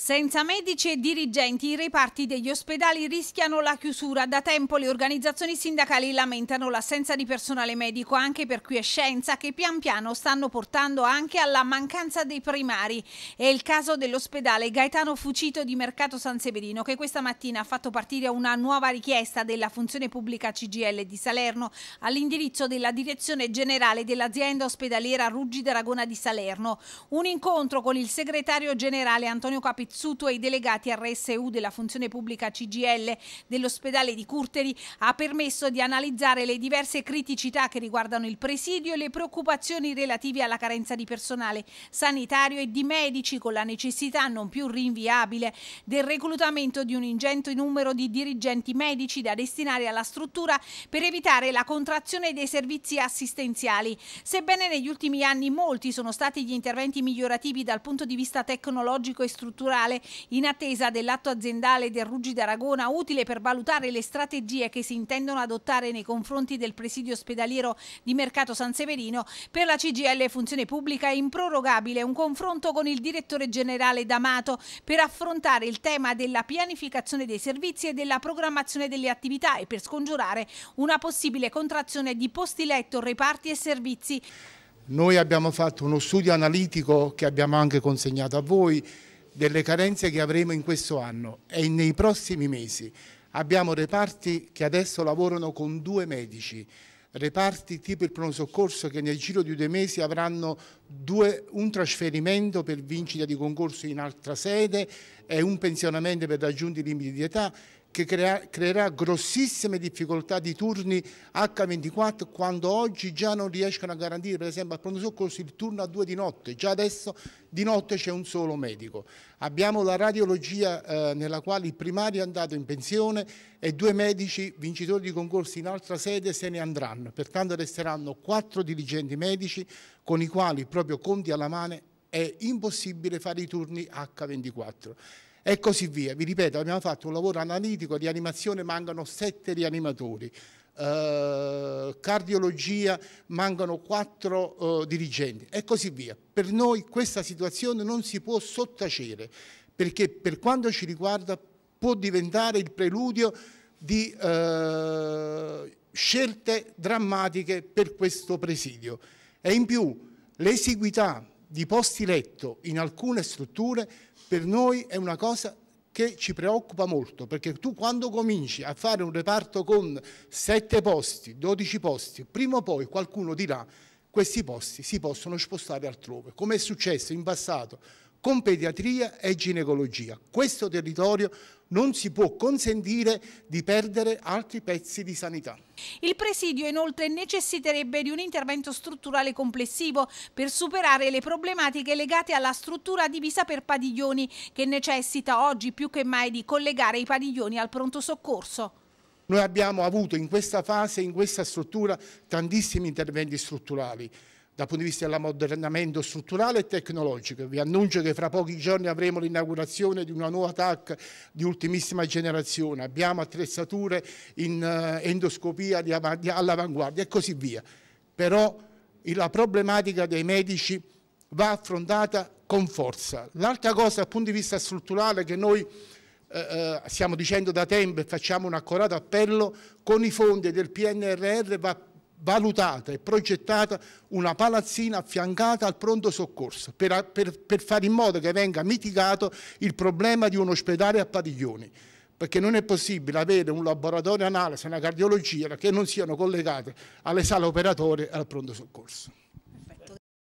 Senza medici e dirigenti i reparti degli ospedali rischiano la chiusura. Da tempo le organizzazioni sindacali lamentano l'assenza di personale medico anche per quiescenza che pian piano stanno portando anche alla mancanza dei primari. È il caso dell'ospedale Gaetano Fucito di Mercato San Severino che questa mattina ha fatto partire una nuova richiesta della funzione pubblica CGL di Salerno all'indirizzo della direzione generale dell'azienda ospedaliera Ruggi d'Aragona di Salerno. Un incontro con il segretario generale Antonio Capitano Pezzuto e i delegati RSU della funzione pubblica CGL dell'ospedale di Curteri ha permesso di analizzare le diverse criticità che riguardano il presidio e le preoccupazioni relative alla carenza di personale sanitario e di medici con la necessità non più rinviabile del reclutamento di un ingente numero di dirigenti medici da destinare alla struttura per evitare la contrazione dei servizi assistenziali. Sebbene negli ultimi anni molti sono stati gli interventi migliorativi dal punto di vista tecnologico e strutturale elettorale in attesa dell'atto aziendale del Ruggi d'Aragona utile per valutare le strategie che si intendono adottare nei confronti del presidio ospedaliero di Mercato San Severino. Per la CGL Funzione Pubblica è improrogabile un confronto con il direttore generale D'Amato per affrontare il tema della pianificazione dei servizi e della programmazione delle attività e per scongiurare una possibile contrazione di posti letto, reparti e servizi. Noi abbiamo fatto uno studio analitico che abbiamo anche consegnato a voi delle carenze che avremo in questo anno e nei prossimi mesi. Abbiamo reparti che adesso lavorano con due medici, reparti tipo il pronto soccorso che nel giro di due mesi avranno due, un trasferimento per vincita di concorso in altra sede e un pensionamento per raggiunti i limiti di età che crea, creerà grossissime difficoltà di turni H24 quando oggi già non riescono a garantire per esempio al pronto soccorso il turno a due di notte, già adesso di notte c'è un solo medico. Abbiamo la radiologia eh, nella quale il primario è andato in pensione e due medici vincitori di concorsi in altra sede se ne andranno, pertanto resteranno quattro dirigenti medici con i quali proprio conti alla mano è impossibile fare i turni H24 e così via. Vi ripeto, abbiamo fatto un lavoro analitico di animazione, mancano sette rianimatori. Eh, cardiologia mancano quattro eh, dirigenti e così via. Per noi questa situazione non si può sottacere perché per quanto ci riguarda può diventare il preludio di eh, scelte drammatiche per questo presidio. E in più l'esiguità di posti letto in alcune strutture per noi è una cosa che ci preoccupa molto, perché tu quando cominci a fare un reparto con 7 posti, 12 posti, prima o poi qualcuno dirà questi posti si possono spostare altrove, come è successo in passato con pediatria e ginecologia. Questo territorio non si può consentire di perdere altri pezzi di sanità. Il presidio inoltre necessiterebbe di un intervento strutturale complessivo per superare le problematiche legate alla struttura divisa per padiglioni che necessita oggi più che mai di collegare i padiglioni al pronto soccorso. Noi abbiamo avuto in questa fase, in questa struttura, tantissimi interventi strutturali dal punto di vista dell'ammodernamento strutturale e tecnologico. Vi annuncio che fra pochi giorni avremo l'inaugurazione di una nuova TAC di ultimissima generazione, abbiamo attrezzature in eh, endoscopia all'avanguardia e così via. Però la problematica dei medici va affrontata con forza. L'altra cosa dal punto di vista strutturale che noi eh, eh stiamo dicendo da tempo e facciamo un accorato appello, con i fondi del PNRR va valutata e progettata una palazzina affiancata al pronto soccorso per, per, per, fare in modo che venga mitigato il problema di un ospedale a padiglioni perché non è possibile avere un laboratorio analisi, una cardiologia che non siano collegate alle sale operatorie e al pronto soccorso.